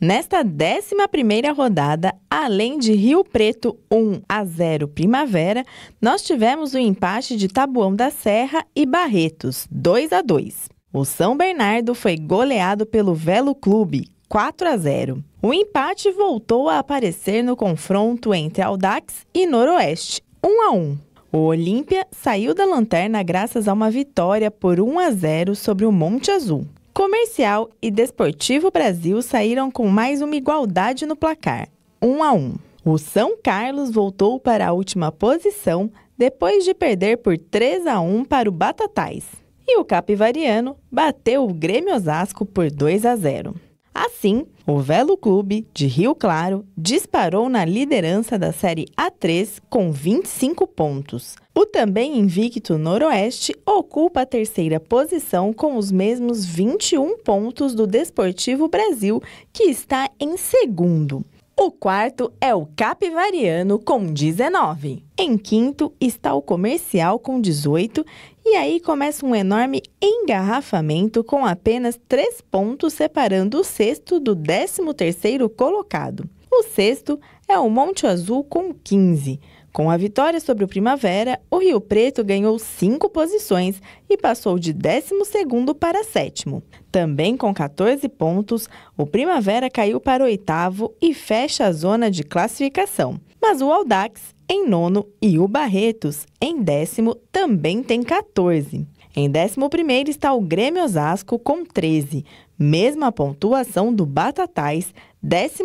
Nesta 11ª rodada, além de Rio Preto 1 a 0 Primavera, nós tivemos o empate de Tabuão da Serra e Barretos 2 a 2. O São Bernardo foi goleado pelo Velo Clube 4 a 0. O empate voltou a aparecer no confronto entre Aldax e Noroeste 1 a 1. O Olímpia saiu da lanterna graças a uma vitória por 1 a 0 sobre o Monte Azul. Comercial e Desportivo Brasil saíram com mais uma igualdade no placar, 1 a 1. O São Carlos voltou para a última posição depois de perder por 3 a 1 para o Batatais. E o Capivariano bateu o Grêmio Osasco por 2 a 0. Assim, o Velo Clube de Rio Claro disparou na liderança da Série A3 com 25 pontos. O também invicto Noroeste ocupa a terceira posição com os mesmos 21 pontos do Desportivo Brasil, que está em segundo. O quarto é o Capivariano com 19. Em quinto está o Comercial com 18 e aí começa um enorme engarrafamento com apenas três pontos separando o sexto do décimo terceiro colocado. O sexto é o Monte Azul com 15 com a vitória sobre o Primavera, o Rio Preto ganhou cinco posições e passou de 12 para sétimo. Também com 14 pontos, o Primavera caiu para oitavo e fecha a zona de classificação. Mas o Aldax, em nono, e o Barretos, em décimo, também tem 14. Em 11 está o Grêmio Osasco com 13, mesma pontuação do Batatais, 12.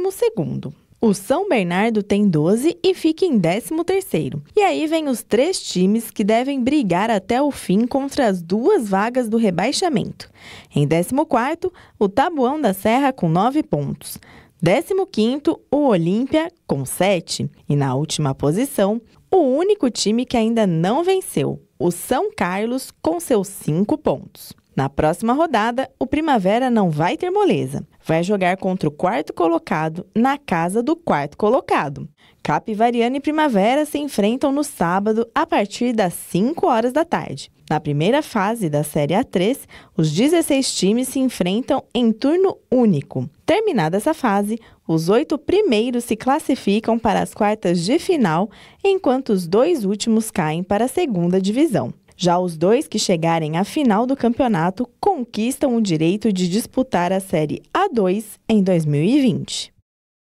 O São Bernardo tem 12 e fica em 13º. E aí vem os três times que devem brigar até o fim contra as duas vagas do rebaixamento. Em 14º, o Tabuão da Serra com 9 pontos. 15º, o Olímpia com 7. E na última posição, o único time que ainda não venceu, o São Carlos com seus 5 pontos. Na próxima rodada, o Primavera não vai ter moleza. Vai jogar contra o quarto colocado na casa do quarto colocado. Capivariana e Primavera se enfrentam no sábado a partir das 5 horas da tarde. Na primeira fase da Série A3, os 16 times se enfrentam em turno único. Terminada essa fase, os oito primeiros se classificam para as quartas de final, enquanto os dois últimos caem para a segunda divisão. Já os dois que chegarem à final do campeonato conquistam o direito de disputar a Série A2 em 2020.